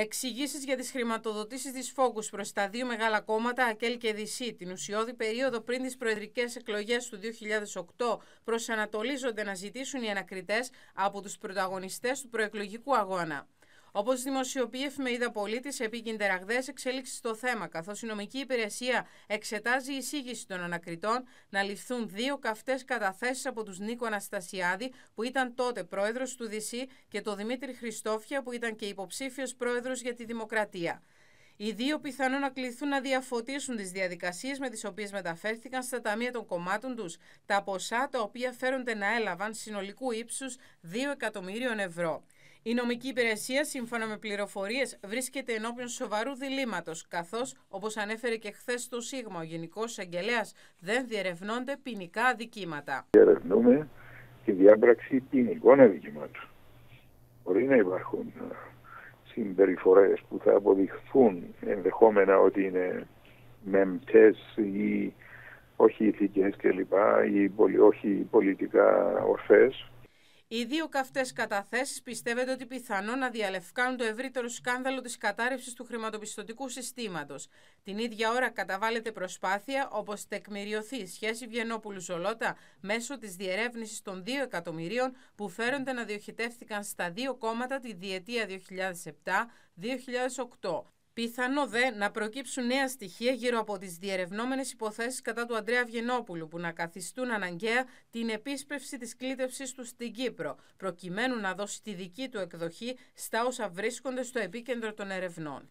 Εξηγήσεις για τις χρηματοδοτήσεις της φόκου προς τα δύο μεγάλα κόμματα, Ακέλ και Δυσί, την ουσιώδη περίοδο πριν τις προεδρικές εκλογές του 2008, προσανατολίζονται να ζητήσουν οι ανακριτές από τους πρωταγωνιστές του προεκλογικού αγώνα. Όπως δημοσιοποιεί η εφημερίδα Πολίτη, επίκει ραγδαίες εξέλιξη στο θέμα, καθώς η νομική υπηρεσία εξετάζει η εισήγηση των ανακριτών να ληφθούν δύο καυτές καταθέσεις από τους Νίκο Αναστασιάδη, που ήταν τότε πρόεδρος του ΔΣ και τον Δημήτρη Χριστόφια, που ήταν και υποψήφιος πρόεδρος για τη Δημοκρατία. Οι δύο πιθανόν να κληθούν να διαφωτίσουν τις διαδικασίες με τις οποίες μεταφέρθηκαν στα ταμεία των κομμάτων τους τα ποσά τα οποία φέρονται να έλαβαν συνολικού ύψους 2 εκατομμύριων ευρώ. Η νομική υπηρεσία, σύμφωνα με πληροφορίες, βρίσκεται ενώπιον σοβαρού διλήμματος, καθώς, όπως ανέφερε και χθες το ΣΥΓΜΑ ο Γενικός Εισαγγελέας δεν διερευνώνται ποινικά αδικήματα. Διερευνούμε τη διάπραξη ποινικών αδικημάτων. Μπορεί να υπάρχουν ε, συμπεριφορές που θα αποδειχθούν ενδεχόμενα ότι είναι μεμπτές ή όχι ηθικές κλπ. ή όχι πολιτικά ορφές οι δύο καυτές καταθέσεις πιστεύετε ότι πιθανόν να διαλευκάνουν το ευρύτερο σκάνδαλο της κατάρρευσης του χρηματοπιστωτικού συστήματος. Την ίδια ώρα καταβάλλεται προσπάθεια όπως τεκμηριωθεί η σχέση Βιενόπουλου-Ζολότα μέσω της διερεύνησης των 2 εκατομμυρίων που φέρονται να διοχετεύτηκαν στα δύο κόμματα τη διετία 2007-2008. Πιθανό δε να προκύψουν νέα στοιχεία γύρω από τις διερευνόμενες υποθέσεις κατά του Αντρέα Βιενόπουλου που να καθιστούν αναγκαία την επίσπευση της κλήτευση του στην Κύπρο, προκειμένου να δώσει τη δική του εκδοχή στα όσα βρίσκονται στο επίκεντρο των ερευνών.